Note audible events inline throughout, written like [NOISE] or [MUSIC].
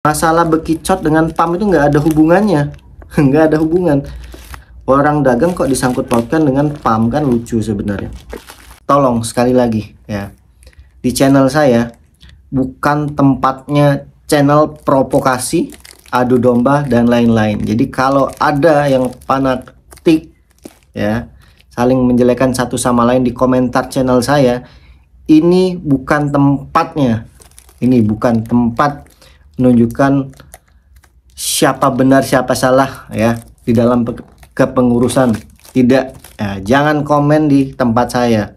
masalah bekicot dengan pam itu nggak ada hubungannya [LAUGHS] nggak ada hubungan orang dagang kok disangkut pautkan dengan pam kan lucu sebenarnya tolong sekali lagi ya di channel saya bukan tempatnya channel provokasi adu domba dan lain-lain jadi kalau ada yang fanatik ya saling menjelekan satu sama lain di komentar channel saya ini bukan tempatnya ini bukan tempat menunjukkan siapa benar siapa salah ya di dalam kepengurusan tidak ya, jangan komen di tempat saya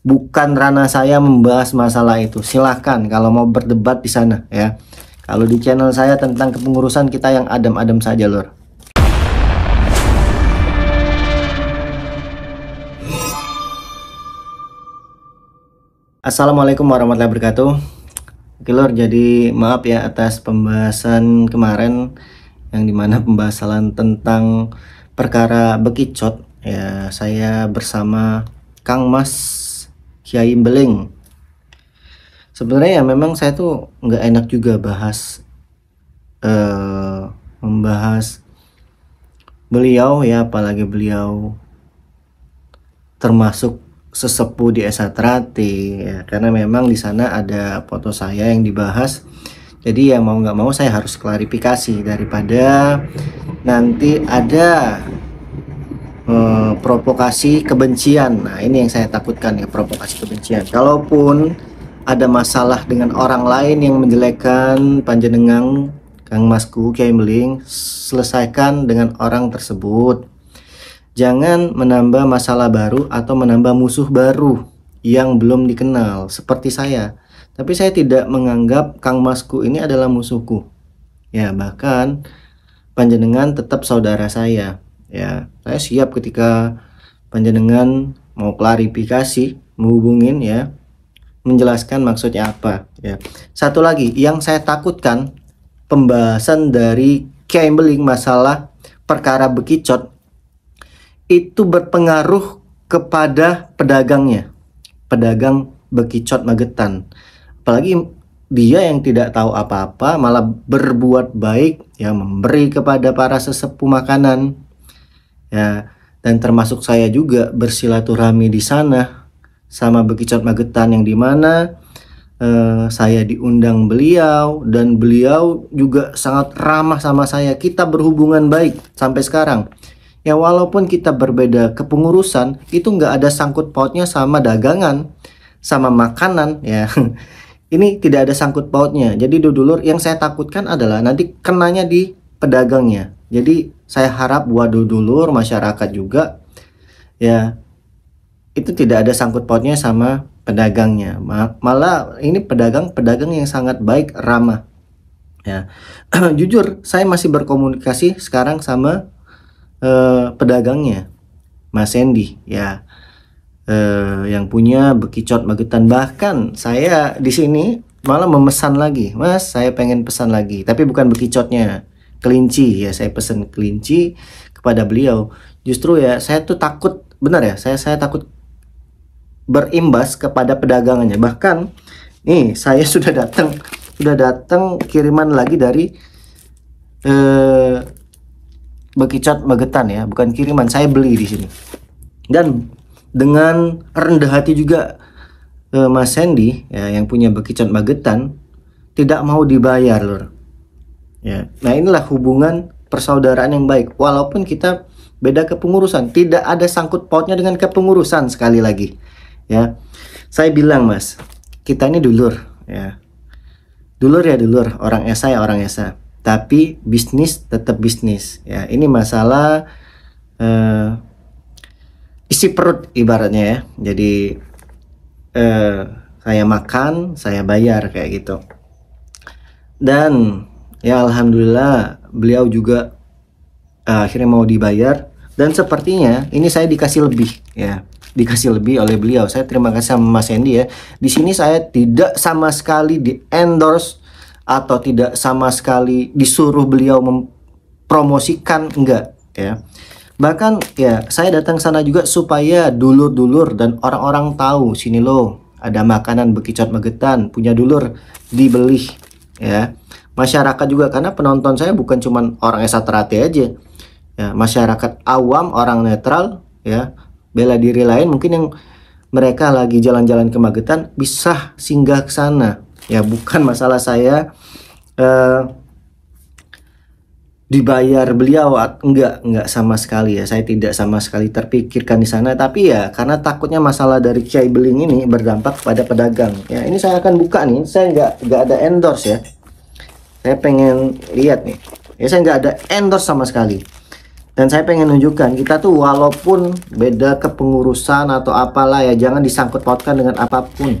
bukan ranah saya membahas masalah itu silahkan kalau mau berdebat di sana ya kalau di channel saya tentang kepengurusan kita yang adem-adem saja lor Assalamualaikum warahmatullahi wabarakatuh Oke Lor, jadi maaf ya atas pembahasan kemarin yang dimana pembahasan tentang perkara bekicot ya saya bersama Kang Mas Kiai Beling. Sebenarnya ya memang saya tuh nggak enak juga bahas eh, membahas beliau ya apalagi beliau termasuk sesepuh di Trati ya, karena memang di sana ada foto saya yang dibahas jadi ya mau nggak mau saya harus klarifikasi daripada nanti ada eh, provokasi kebencian nah ini yang saya takutkan ya provokasi kebencian kalaupun ada masalah dengan orang lain yang menjelekkan panjenengan Kang Masku Kiai Meling selesaikan dengan orang tersebut Jangan menambah masalah baru atau menambah musuh baru yang belum dikenal, seperti saya. Tapi saya tidak menganggap Kang Masku ini adalah musuhku. Ya, bahkan panjenengan tetap saudara saya. Ya, saya siap ketika panjenengan mau klarifikasi, menghubungin ya, menjelaskan maksudnya apa ya. Satu lagi yang saya takutkan pembahasan dari Kimberling masalah perkara bekicot itu berpengaruh kepada pedagangnya, pedagang bekicot magetan. Apalagi dia yang tidak tahu apa-apa malah berbuat baik ya memberi kepada para sesepuh makanan ya dan termasuk saya juga bersilaturahmi di sana sama bekicot magetan yang mana eh, saya diundang beliau dan beliau juga sangat ramah sama saya kita berhubungan baik sampai sekarang ya walaupun kita berbeda kepengurusan itu nggak ada sangkut pautnya sama dagangan sama makanan ya [LAUGHS] ini tidak ada sangkut pautnya jadi dulur yang saya takutkan adalah nanti kenanya di pedagangnya jadi saya harap buat dulur masyarakat juga ya itu tidak ada sangkut pautnya sama pedagangnya malah ini pedagang-pedagang yang sangat baik ramah ya [CLEARS THROAT] jujur saya masih berkomunikasi sekarang sama eh, pedagangnya Mas Sandy ya eh, yang punya bekicot magetan bahkan saya di sini malah memesan lagi Mas saya pengen pesan lagi tapi bukan bekicotnya kelinci ya saya pesan kelinci kepada beliau justru ya saya tuh takut benar ya saya saya takut berimbas kepada pedagangannya bahkan nih saya [LAUGHS] sudah datang sudah datang kiriman lagi dari eh, bekicot magetan ya bukan kiriman saya beli di sini dan dengan rendah hati juga eh, Mas Sandy ya, yang punya bekicot magetan tidak mau dibayar lor ya nah inilah hubungan persaudaraan yang baik walaupun kita beda kepengurusan tidak ada sangkut pautnya dengan kepengurusan sekali lagi ya saya bilang mas kita ini dulur ya dulur ya dulur orang esa ya orang esa tapi bisnis tetap bisnis ya ini masalah uh, isi perut ibaratnya ya jadi uh, saya makan saya bayar kayak gitu dan ya alhamdulillah beliau juga uh, akhirnya mau dibayar dan sepertinya ini saya dikasih lebih ya dikasih lebih oleh beliau saya terima kasih sama Mas Hendy ya di sini saya tidak sama sekali di endorse atau tidak sama sekali disuruh beliau mempromosikan enggak ya bahkan ya saya datang sana juga supaya dulur-dulur dan orang-orang tahu sini loh ada makanan bekicot magetan punya dulur dibeli ya masyarakat juga karena penonton saya bukan cuman orang esaterate aja ya masyarakat awam orang netral ya bela diri lain mungkin yang mereka lagi jalan-jalan ke Magetan bisa singgah ke sana ya bukan masalah saya eh, dibayar beliau enggak enggak sama sekali ya saya tidak sama sekali terpikirkan di sana tapi ya karena takutnya masalah dari kiai beling ini berdampak pada pedagang ya ini saya akan buka nih saya enggak enggak ada endorse ya saya pengen lihat nih ya saya enggak ada endorse sama sekali dan saya pengen nunjukkan kita tuh walaupun beda kepengurusan atau apalah ya jangan disangkut pautkan dengan apapun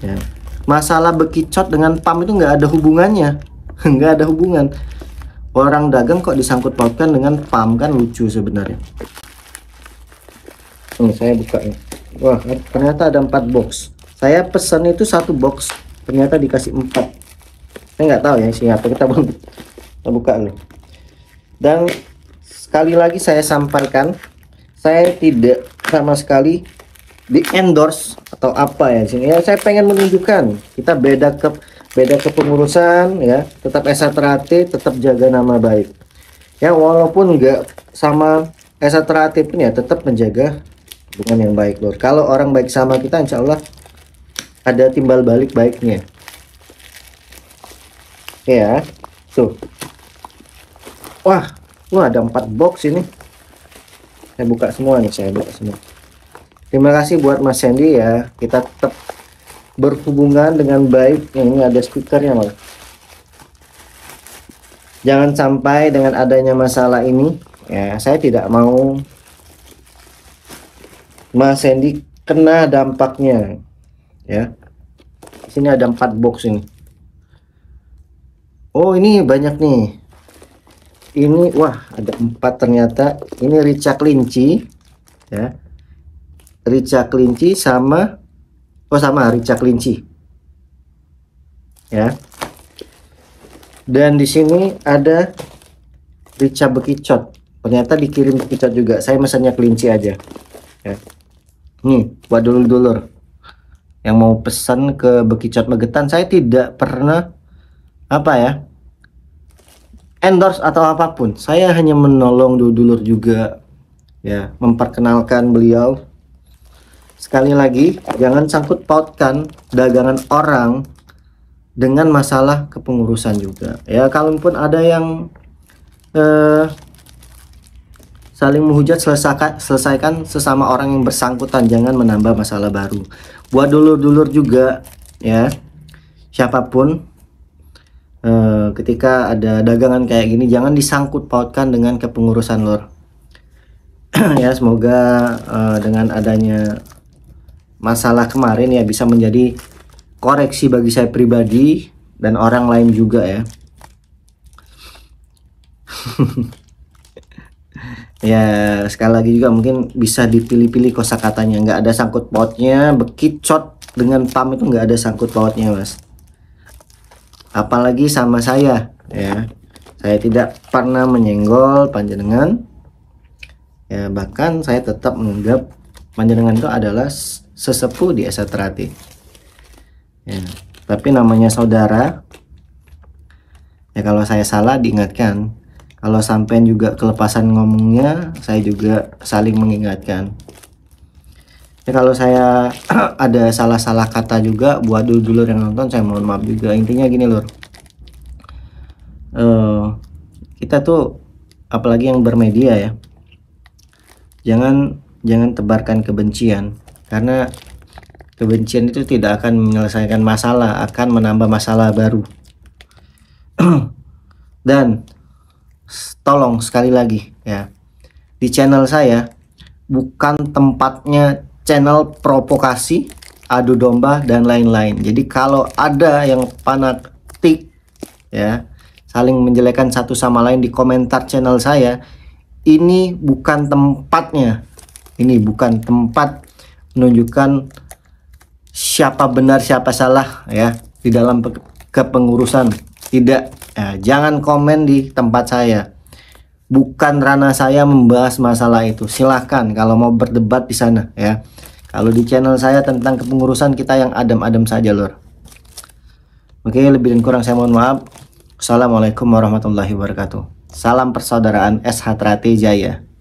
ya masalah bekicot dengan pam itu nggak ada hubungannya [LAUGHS] nggak ada hubungan orang dagang kok disangkut pautkan dengan pam kan lucu sebenarnya nih oh, saya buka nih wah ternyata ada empat box saya pesan itu satu box ternyata dikasih empat saya nggak tahu ya siapa kita belum kita buka nih dan sekali lagi saya sampaikan saya tidak sama sekali di endorse atau apa ya sini ya saya pengen menunjukkan kita beda ke beda kepengurusan ya tetap esaterati tetap jaga nama baik ya walaupun nggak sama esaterati pun ya tetap menjaga hubungan yang baik Lord kalau orang baik sama kita insya Allah ada timbal balik baiknya ya tuh wah wah ada empat box ini saya buka semua nih saya buka semua Terima kasih buat Mas Sandy ya. Kita tetap berhubungan dengan baik. ini ada speakernya malah. Jangan sampai dengan adanya masalah ini, ya saya tidak mau Mas Sandy kena dampaknya, ya. Sini ada empat box ini. Oh ini banyak nih. Ini wah ada empat ternyata. Ini Richard linci, ya rica kelinci sama oh sama rica kelinci ya dan di sini ada rica bekicot ternyata dikirim bekicot juga saya mesennya kelinci aja ya nih buat dulur-dulur yang mau pesan ke bekicot megetan saya tidak pernah apa ya endorse atau apapun saya hanya menolong dulu dulur juga ya memperkenalkan beliau Sekali lagi, jangan sangkut pautkan dagangan orang dengan masalah kepengurusan juga. Ya, kalaupun ada yang eh, saling menghujat selesaikan, selesaikan sesama orang yang bersangkutan, jangan menambah masalah baru. Buat dulur-dulur juga, ya, siapapun eh, ketika ada dagangan kayak gini, jangan disangkut pautkan dengan kepengurusan lor. [CLEARS THROAT] ya, semoga eh, dengan adanya masalah kemarin ya bisa menjadi koreksi bagi saya pribadi dan orang lain juga ya. [LAUGHS] ya sekali lagi juga mungkin bisa dipilih-pilih kosakatanya nggak ada sangkut pautnya bekicot dengan pam itu nggak ada sangkut pautnya mas apalagi sama saya ya saya tidak pernah menyenggol panjenengan ya bahkan saya tetap menganggap panjenengan itu adalah sesepuh di esaterati. Ya, tapi namanya saudara. Ya kalau saya salah diingatkan. Kalau sampai juga kelepasan ngomongnya, saya juga saling mengingatkan. Ya kalau saya [CLEARS THROAT] ada salah-salah kata juga buat dulu dulu yang nonton, saya mohon maaf juga. Intinya gini, Lur. Uh, kita tuh apalagi yang bermedia ya. Jangan jangan tebarkan kebencian karena kebencian itu tidak akan menyelesaikan masalah akan menambah masalah baru [CLEARS THROAT] dan tolong sekali lagi ya di channel saya bukan tempatnya channel provokasi adu domba dan lain-lain jadi kalau ada yang fanatik ya saling menjelekan satu sama lain di komentar channel saya ini bukan tempatnya ini bukan tempat menunjukkan siapa benar siapa salah ya di dalam kepengurusan tidak ya, jangan komen di tempat saya bukan ranah saya membahas masalah itu silahkan kalau mau berdebat di sana ya kalau di channel saya tentang kepengurusan kita yang adem-adem saja lor oke lebih dan kurang saya mohon maaf Assalamualaikum warahmatullahi wabarakatuh salam persaudaraan SH trate Jaya